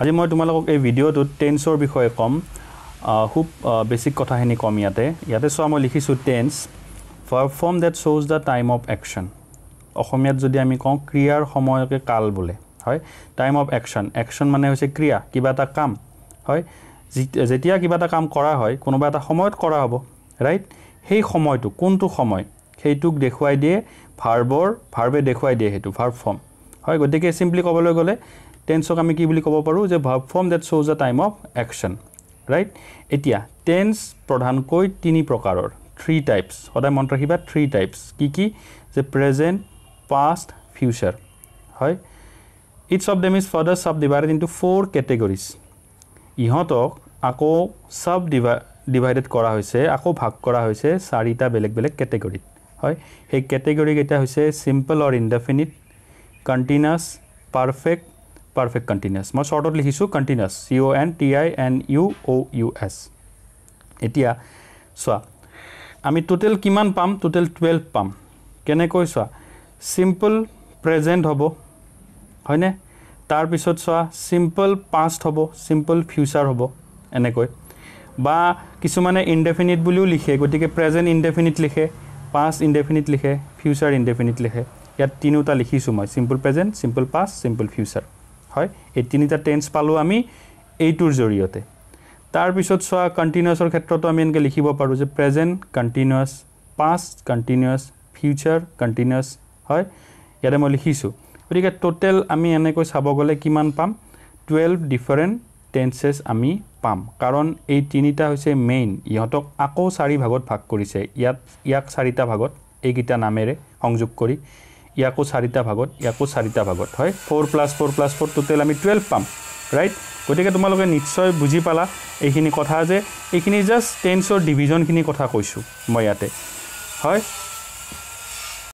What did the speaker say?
আজি মই তোমালোকক এই ভিডিঅ'টোত টেন্সৰ বিষয়ে ক'ম খুব বেছিক কথাখিনি ক'ম ইয়াতে ইয়াতে চোৱা মই লিখিছোঁ টেন্স ফৰ্ম ডেট শ্ব'জ দ্য টাইম অফ একশ্যন অসমীয়াত যদি আমি কওঁ ক্ৰিয়াৰ সময়কে কাল বোলে হয় টাইম অফ একশ্যন একশ্যন মানে হৈছে ক্ৰিয়া কিবা এটা কাম হয় যেতিয়া কিবা এটা কাম কৰা হয় কোনোবা এটা সময়ত কৰা হ'ব ৰাইট সেই সময়টো কোনটো সময় সেইটোক দেখুৱাই দিয়ে ভাৰ্বৰ ভাৰ্বে দেখুৱাই দিয়ে সেইটো ভাৰ্ব ফৰ্ম হয় গতিকে চিম্পলি ক'বলৈ গ'লে টেন্সক আমি কি বুলি ক'ব পাৰোঁ যে ভাব ফৰ্ম দেট শ্ব'জ the time of action right এতিয়া টেন্স প্ৰধানকৈ তিনি প্ৰকাৰৰ থ্ৰী টাইপছ সদায় মনত ৰাখিবা থ্ৰী টাইপছ কি কি যে প্ৰেজেণ্ট পাষ্ট ফিউচাৰ হয় its of them is further sub divided into four categories ইহঁতক আকৌ চাব ডিভা ডিভাইডেড কৰা হৈছে আকৌ ভাগ কৰা হৈছে চাৰিটা বেলেগ বেলেগ কেটেগৰীত হয় সেই কেটেগৰীকেইটা হৈছে simple or indefinite continuous perfect perfect continuous. My short only hisu continuous C O N T I N U O U S. Etia swa. Ami total kiman pam total 12 pam. Kene koi swa. Simple present hobo. Hone tar pisot swa. Simple past hobo. Simple future hobo. Ene koi. Ba kisumane indefinite bulu lihe. Goti ke present indefinite lihe. Past indefinite lihe. Future indefinite lihe. ইয়াত তিনিওটা লিখিছোঁ মই simple present simple past simple future হয় এই তিনিটা tense পালোঁ আমি এইটোৰ জৰিয়তে তাৰপিছত চোৱা কণ্টিনিউৱাছৰ ক্ষেত্ৰতো আমি এনেকৈ লিখিব পাৰোঁ যে present continuous past continuous future continuous হয় ইয়াতে মই লিখিছোঁ গতিকে ট'টেল আমি এনেকৈ চাব গ'লে কিমান পাম টুৱেল্ভ ডিফাৰেণ্ট টেন্সেছ আমি পাম কাৰণ এই তিনিটা হৈছে মেইন ইহঁতক আকৌ চাৰি ভাগত ভাগ কৰিছে ইয়াত ইয়াক চাৰিটা ভাগত এইকেইটা নামেৰে সংযোগ কৰি ইয়াকো চাৰিটা ভাগত ইয়াকো চাৰিটা ভাগত হয় four plus four plus four total আমি টুৱেল্ভ পাম ৰাইট গতিকে তোমালোকে নিশ্চয় বুজি পালা এইখিনি কথা যে এইখিনি জাষ্ট টেনছৰ ডিভিজনখিনি কথা কৈছোঁ মই ইয়াতে হয়